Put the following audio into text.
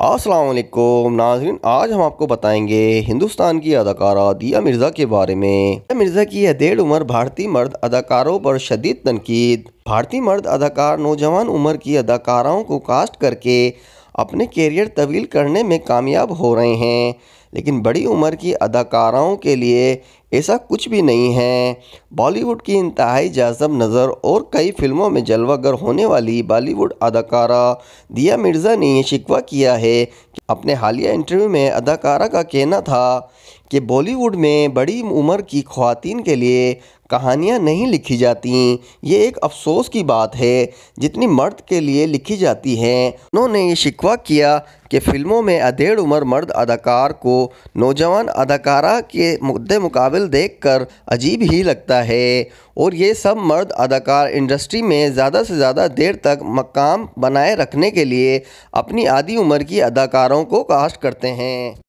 असलम नाजरीन आज हम आपको बताएंगे हिंदुस्तान की अदाकारा दिया मिर्ज़ा के बारे में दिया मिर्ज़ा की यह डेढ़ उम्र भारतीय मर्द अदाकारों पर शदीद तनकीद भारतीय मर्द अदाकार नौजवान उम्र की अदाकाराओं को कास्ट करके अपने कैरियर तवील करने में कामयाब हो रहे हैं लेकिन बड़ी उम्र की अदाकाराओं के लिए ऐसा कुछ भी नहीं है बॉलीवुड की इंतहाई जाजब नज़र और कई फिल्मों में जलवागर होने वाली बॉलीवुड अदाकारा दिया मिर्ज़ा ने यह शिकवा किया है कि अपने हालिया इंटरव्यू में अदाकारा का कहना था कि बॉलीवुड में बड़ी उम्र की खुवान के लिए कहानियाँ नहीं लिखी जाती ये एक अफसोस की बात है जितनी मर्द के लिए लिखी जाती हैं उन्होंने ये शिकवा किया कि फ़िल्मों में अधेड़ उम्र मर्द अदाकार को नौजवान अदाकारा के मुद्दे मुकाबल देखकर अजीब ही लगता है और ये सब मर्द अदाकार इंडस्ट्री में ज़्यादा से ज़्यादा देर तक मकाम बनाए रखने के लिए अपनी आधी उम्र की अदाकारों को कास्ट करते हैं